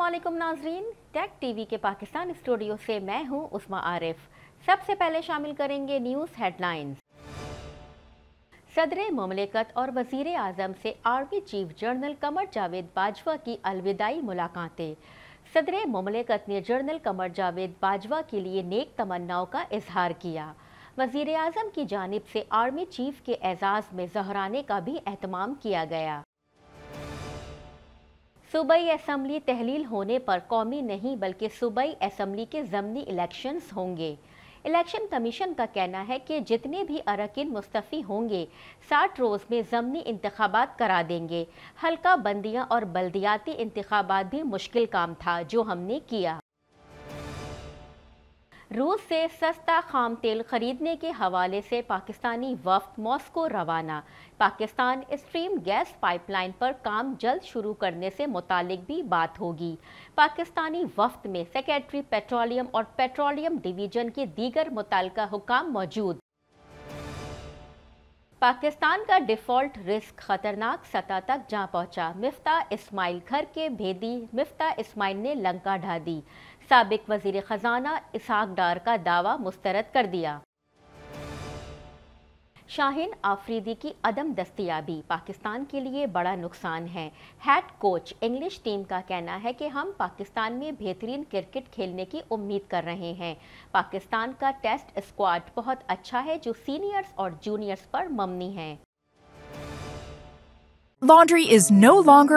असलम नाजरीन take TV के Pakistan studio से मैं हूं उस्मा आरिफ सबसे पहले शामिल करेंगे न्यूज़ हेडलाइंस सदर ममलिकत और वजीर आजम से army chief general Qamar Javed Bajwa की अलविदाई मुलाकातें सदर ममलिकत ने जनरल कमर जावेद बाजवा के लिए नेक तमन्नाओं का इजहार किया वजीर अजम की जानब से आर्मी चीफ के एजाज़ में जहराने का भी अहतमाम किया गया सूबई असम्बली तहलील होने पर कौमी नहीं बल्कि सूबई असम्बली के ज़मनी इलेक्शंस होंगे इलेक्शन कमीशन का कहना है कि जितने भी अरकान मुस्तफ़ी होंगे साठ रोज़ में ज़मनी इंतबात करा देंगे हल्का बंदियाँ और बल्दियाती इंतबात भी मुश्किल काम था जो हमने किया रूस से सस्ता खाम तेल खरीदने के हवाले से पाकिस्तानी वफद मॉस्को रवाना पाकिस्तान स्ट्रीम गैस पाइपलाइन पर काम जल्द शुरू करने से मुतालिक भी बात होगी पाकिस्तानी वफद में सेक्रेटरी पेट्रोलियम और पेट्रोलियम डिवीजन के दीगर मुतल हुकाम मौजूद पाकिस्तान का डिफॉल्ट रिस्क खतरनाक सतह तक जा पहुंचा मिफ्ता इस्माइल घर के भेदी मिफ्ता इस्माइल ने लंका ढा दी सबक वजीर ख़जाना इसहाक डार का दावा मुस्तरद कर दिया शाहिन आफरीदी की अदम दस्तियाबी पाकिस्तान के लिए बड़ा नुकसान है हेड कोच इंग्लिश टीम का कहना है कि हम पाकिस्तान में बेहतरीन क्रिकेट खेलने की उम्मीद कर रहे हैं पाकिस्तान का टेस्ट स्क्वाड बहुत अच्छा है जो सीनियर्स और जूनियर्स पर मबनी है Laundry is no longer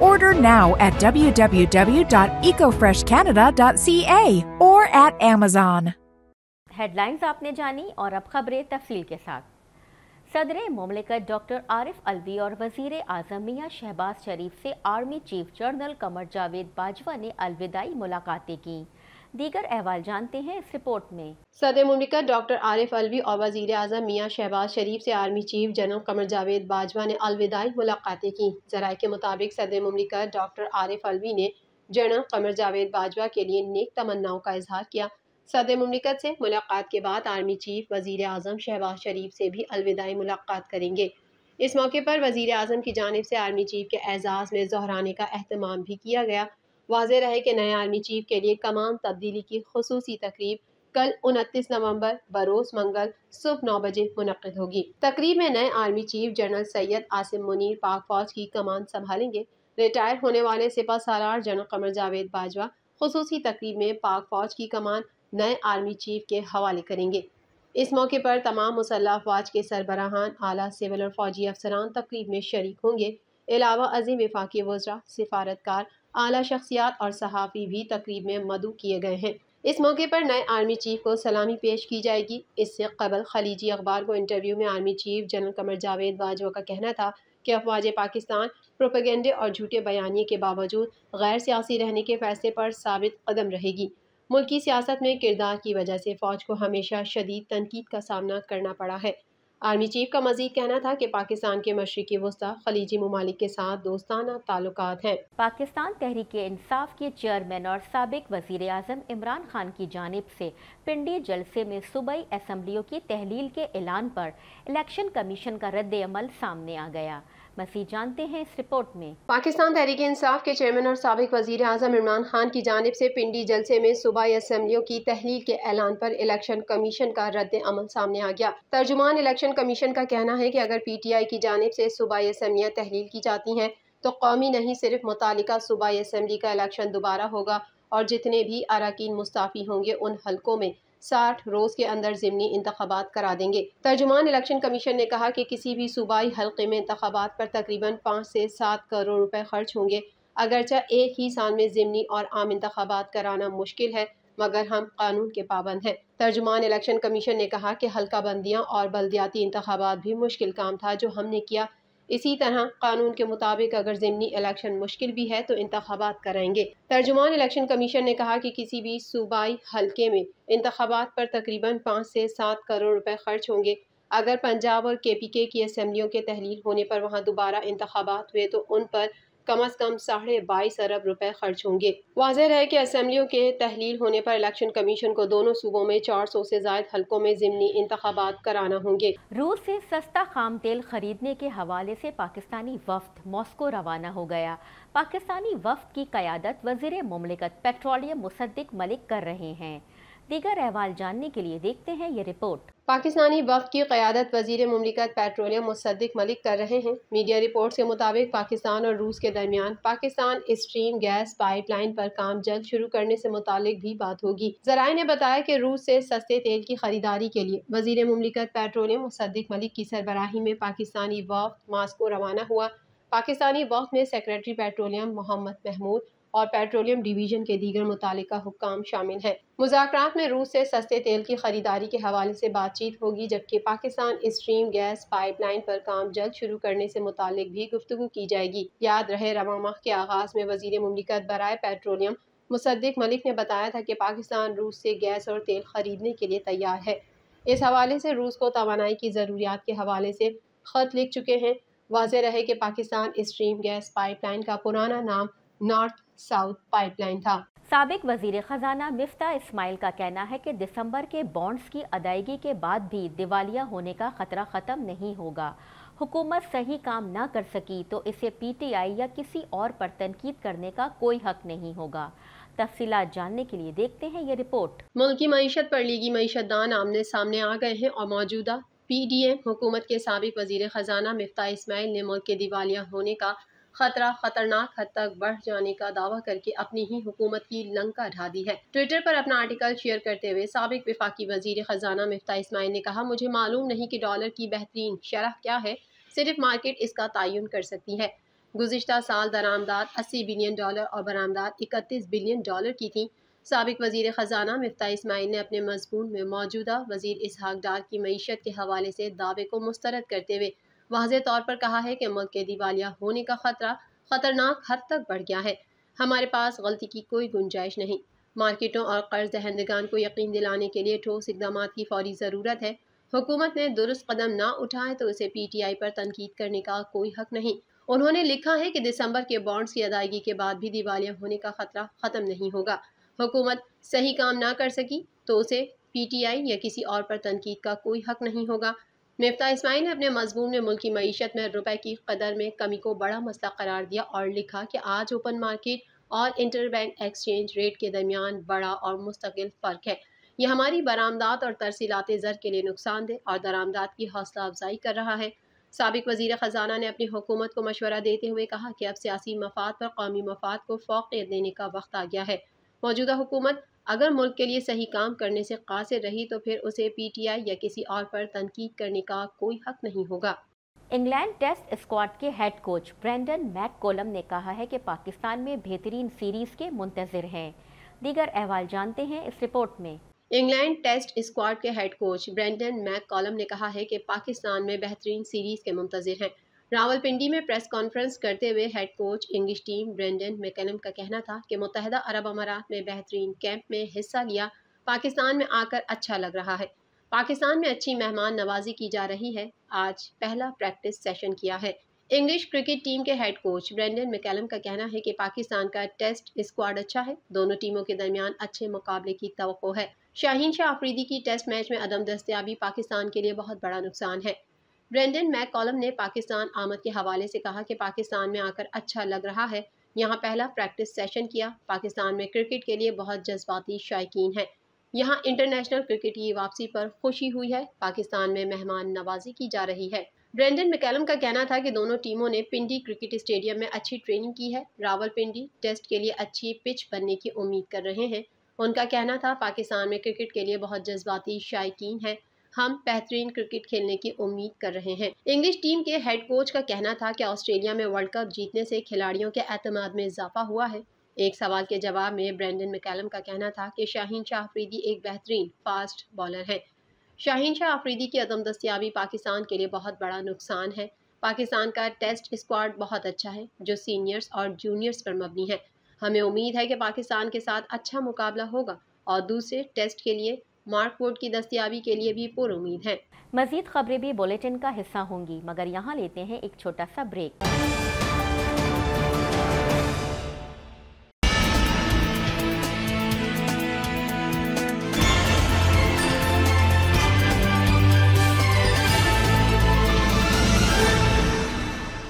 Order now at www.ecofreshcanada.ca or at Amazon. Headlines आपने जानी और अब खबरें तफसील के साथ सदर ममलिकत डॉक्टर आरिफ अलवी और वजीर आजम मियाँ शहबाज शरीफ से army chief general Qamar Javed Bajwa ने अलविदाई मुलाकातें कीं दीगर अहवाल जानते हैं इस रिपोर्ट में सदर मुमलिकत डॉक्टर आरिफ अलवी और वजीर अजम मियाँ शहबाज शरीफ से army chief general Qamar Javed Bajwa ने अलविदाई मुलाकातें की जराये के मुताबिक सदर मुमलिकत डॉक्टर आरिफ अलवी ने जनरल कमर जावेद बाजवा के लिए नेक तमन्नाओं का इजहार किया सदर ममलिकत से मुलाकात के बाद आर्मी चीफ वजीर अजम शहबाज शरीफ से भी अलविदाई मुलाकात करेंगे इस मौके पर वजीर अजम की जानब से आर्मी चीफ के एजाज़ में जहराने का अहतमाम भी किया गया वाज रहे कि नए आर्मी चीफ के लिए कमान तब्दीली की खसूस तकरीब कल उनतीस नवंबर बरोस मंगल सुबह नौ बजे मुनद होगी तकरीब में नए army chief general Syed Asim Munir Pak फौज की कमान संभालेंगे रिटायर होने वाले सिपा सालार जनरल कमर जावेद बाजवा खसूसी तकरीब में पाक फौज की कमान नए आर्मी चीफ के हवाले करेंगे इस मौके पर तमाम मुसल्ह फौज के सरबराहान आला सिविल और फौजी अफसरान तकरीब में शरीक होंगे अलावा अजीम विफाकी वज्रा सिफारतकार आला शख्सियात और सहाफ़ी भी तकरीब में मदु किए गए हैं इस मौके पर नए आर्मी चीफ को सलामी पेश की जाएगी इससे कबल खलीजी अखबार को इंटरव्यू में army chief general Qamar Javed Bajwa का कहना था कि अफवाज पाकिस्तान प्रोपेगेंडे और झूठे बयानी के बावजूद गैर सियासी रहने के फैसले पर साबित कदम रहेगी मुल्की सियासत में किरदार की वजह से फ़ौज को हमेशा शदीद तनकीद का सामना करना पड़ा है आर्मी चीफ का मजीद कहना था कि पाकिस्तान के मशरक़ी वस्ता खलीजी ममालिक के साथ दोस्ताना ताल्लुक हैं पाकिस्तान तहरीक इंसाफ के चेयरमैन और सबक वजीर अजम इमरान खान की जानब से पिंडी जलसे में सूबई असम्बलियों की तहलील के ऐलान पर इलेक्शन कमीशन का रद्द अमल सामने आ गया मजीद जानते हैं इस रिपोर्ट में पाकिस्तान तहरीक इंसाफ के चेयरमैन और सबक वजी अजम इमरान खान की जानब ऐसी पिंडी जलसे में सूबाई असम्बलियों की तहलील के ऐलान पर इलेक्शन कमीशन का रद्द अमल सामने आ गया तर्जुमान इलेक्शन कमीशन का कहना है की अगर पी टी आई की जानब ऐसी सूबाई असम्बलियाँ तहलील की जाती हैं तो कौमी नहीं सिर्फ मुतल सूबाई असम्बली का इलेक्शन दोबारा होगा और जितने भी अरकान मुस्ताफ़ी होंगे उन हलकों में साठ रोज़ के अंदर ज़मनी इंतबात करा देंगे तर्जुमान इलेक्शन कमीशन ने कहा कि किसी भी सूबाई हल्के में इंतबात पर तकरीबन पाँच से सात करोड़ रुपए खर्च होंगे अगरचे एक ही साल में ज़मनी और आम इंतबात कराना मुश्किल है मगर हम कानून के पाबंद हैं तर्जुमान इलेक्शन कमीशन ने कहा कि हल्का बंदियाँ और बल्दियाती इंतबात भी मुश्किल काम था जो हमने किया इसी तरह कानून के मुताबिक अगर ज़मनी इलेक्शन मुश्किल भी है तो इंतबात कराएंगे तर्जुमान इलेक्शन कमीशन ने कहा कि किसी भी सूबाई हल्के में इंतबात पर तकरीबन पाँच से सात करोड़ रुपए खर्च होंगे अगर पंजाब और के पी के की असम्बलियों के तहलील होने पर वहाँ दोबारा इंतबात हुए तो उन पर कम अज कम साढ़े बाईस अरब रुपए खर्च होंगे वाजह है की असम्बलियों के तहलील होने आरोप इलेक्शन कमीशन को दोनों सूबों में चार सौ ऐसी जायद हल्कों में जिमनी इंतबात कराना होंगे रूस ऐसी सस्ता खाम तेल खरीदने के हवाले ऐसी पाकिस्तानी वफ्त मॉस्को रवाना हो गया पाकिस्तानी वफ्त की क्यादत वजीर ममलिकत पेट्रोलियम मुसद्दिक मलिक कर रहे हैं दीगर अहवाल जानने के लिए देखते हैं ये रिपोर्ट पाकिस्तानी वफ की क़्यादत वजीर ममलिकत पेट्रोलियम मुसदक मलिक कर रहे हैं मीडिया रिपोर्ट्स के मुताबिक पाकिस्तान और रूस के दरमियान पाकिस्तान स्ट्रीम गैस पाइपलाइन पर काम जल्द शुरू करने से मुतालिक भी बात होगी जराये ने बताया कि रूस से सस्ते तेल की खरीदारी के लिए वजीर ममलिकत पेट्रोलियम मुसदक मलिक की सरबराही में पाकिस्तानी वफ मास्को रवाना हुआ पाकिस्तानी वफ में सेक्रेटरी पेट्रोलियम मोहम्मद महमूद और पेट्रोलियम डिवीजन के दीगर मुतल हुक्म शामिल हैं मुजाकर में रूस से सस्ते तेल की खरीदारी के हवाले से बातचीत होगी जबकि पाकिस्तान स्ट्रीम गैस पाइपलाइन पर काम जल्द शुरू करने से मुतल भी गुफ्तु की जाएगी याद रहे रवा माह के आगाज में वजीर ममलिकत बरए पेट्रोलियम मुसद्दिक मलिक ने बताया था कि पाकिस्तान रूस से गैस और तेल खरीदने के लिए तैयार है इस हवाले से रूस को तोानाई की ज़रूरियात के हवाले से ख़त लिख चुके हैं वाज रहे कि पाकिस्तान स्ट्रीम गैस पाइपलाइन का पुराना नाम नॉर्थ साउथ पाइपलाइन था सबक वजीर खजाना मिफ्ता इस्माइल का कहना है कि दिसंबर के बॉन्ड्स की अदायगी के बाद भी दिवालिया होने का खतरा ख़त्म नहीं होगा हुकूमत सही काम ना कर सकी तो इसे पीटीआई या किसी और पर तनकीद करने का कोई हक नहीं होगा तफसीत जानने के लिए देखते हैं ये रिपोर्ट मुल्क की मीशत पर लीगी मीशत दान आमने सामने आ गए हैं और मौजूदा पी डी एम हुकूमत के सबक वजीर ख़जाना मिफ्ता इसमाइल ने मुल्क के दिवालिया होने का खतरा खतरनाक हद तक बढ़ जाने का दावा करके अपनी ही हुकूमत की लंका ढा दी है ट्विटर पर अपना आर्टिकल शेयर करते हुए सबक विफाकी वजीर खजाना मफ्ता इसमाइल ने कहा मुझे मालूम नहीं कि डॉलर की बेहतरीन शरह क्या है सिर्फ मार्केट इसका तयन कर सकती है गुजशत साल दरामदाद अस्सी बिलियन डॉलर और बरामदाद इकतीस बिलियन डॉलर की थी सबक वजी ख़जाना मफ्ता इसमाइल ने अपने मजमून में मौजूदा वजीर इसहाक डार की मीशत के हवाले से दावे को मुस्तरद करते हुए वाज तौर पर कहा है कि मुल्क के दिवालिया होने का खतरा खतरनाक हद तक बढ़ गया है हमारे पास गलती की कोई गुंजाइश नहीं मार्केटों और कर्ज दहंदगान को यकीन दिलाने के लिए ठोस इकदाम की फौरी ज़रूरत है हुकूमत ने दुरुस्त कदम ना उठाए तो उसे पी टी आई पर तनकीद करने का कोई हक नहीं उन्होंने लिखा है कि दिसंबर के बॉन्ड्स की अदायगी के बाद भी दिवालिया होने का खतरा ख़त्म नहीं होगा हुकूमत सही काम ना कर सकी तो उसे पी टी आई या किसी और पर तनकीद का कोई हक नहीं होगा मफ्ता इसमाइल ने अपने मजमून में मुल्क मीशत में रुपए की कदर में कमी को बड़ा मसला करार दिया और लिखा कि आज ओपन मार्केट और इंटर बैंक एक्सचेंज रेट के दरमियान बड़ा और मुस्तकिल फ़र्क है यह हमारी बरामदात और तरसीलात ज़र के लिए नुकसानदेह और दरामदात की हौसला अफजाई कर रहा है सबक वजीर ख़जाना ने अपनी हुकूमत को मशवरा देते हुए कहा कि अब सियासी मफाद पर कौमी मफाद को फोकियत देने का वक्त आ गया है मौजूदा हुकूमत अगर मुल्क के लिए सही काम करने से कासिर रही तो फिर उसे पी टी आई या किसी और पर तनकीद करने का कोई हक नहीं होगा इंग्लैंड टेस्ट स्क्वाड के head coach Brendon McCullum ने कहा है कि पाकिस्तान में बेहतरीन सीरीज के मुंतजर हैं दीगर अहवाल जानते हैं इस रिपोर्ट में इंग्लैंड टेस्ट स्क्वाड के head coach Brendon McCullum ने कहा है कि पाकिस्तान में बेहतरीन सीरीज के मुंतजर हैं रावलपिंडी में प्रेस कॉन्फ्रेंस करते हुए head coach English team Brendon McCullum का कहना था कि मुतहदा अरब अमारात में बेहतरीन कैंप में हिस्सा लिया पाकिस्तान में आकर अच्छा लग रहा है पाकिस्तान में अच्छी मेहमान नवाजी की जा रही है आज पहला प्रैक्टिस सेशन किया है इंग्लिश क्रिकेट टीम के हेड कोच ब्रेंडन मैकेलम का कहना है कि पाकिस्तान का टेस्ट स्क्वाड अच्छा है दोनों टीमों के दरमियान अच्छे मुकाबले की तो है शाहीन शाह अफरीदी की टेस्ट मैच में अदम दस्तियाबी पाकिस्तान के लिए बहुत बड़ा नुकसान है ब्रेंडन मैक कॉलम ने पाकिस्तान आमद के हवाले से कहा कि पाकिस्तान में आकर अच्छा लग रहा है यहाँ पहला प्रैक्टिस सेशन किया पाकिस्तान में क्रिकेट के लिए बहुत जज्बाती शायकीन हैं यहाँ इंटरनेशनल क्रिकेट की वापसी पर खुशी हुई है पाकिस्तान में मेहमान नवाजी की जा रही है ब्रेंडन मैकेलम का कहना था कि दोनों टीमों ने पिंडी क्रिकेट स्टेडियम में अच्छी ट्रेनिंग की है रावलपिंडी टेस्ट के लिए अच्छी पिच बनने की उम्मीद कर रहे हैं उनका कहना था पाकिस्तान में क्रिकेट के लिए बहुत जज्बाती शायकीन हैं हम बेहतरीन क्रिकेट खेलने की उम्मीद कर रहे हैं इंग्लिश टीम के हेड कोच का कहना था कि ऑस्ट्रेलिया में वर्ल्ड कप जीतने से खिलाड़ियों के अतमाद में इजाफा हुआ है एक सवाल के जवाब में ब्रेंडन मैकेलम का कहना था कि शाहीन शाह अफरीदी एक बेहतरीन फास्ट बॉलर है शाहीन शाह अफरीदी की अदम दस्तियाबी पाकिस्तान के लिए बहुत बड़ा नुकसान है पाकिस्तान का टेस्ट स्क्वाड बहुत अच्छा है जो सीनियर्स और जूनियर्स पर मबनी है हमें उम्मीद है कि पाकिस्तान के साथ अच्छा मुकाबला होगा और दूसरे टेस्ट के लिए मार्क वोट की दस्तियाबी के लिए भी पुरुद है मजीद खबरें भी बुलेटिन का हिस्सा होंगी मगर यहाँ लेते हैं एक छोटा सा ब्रेक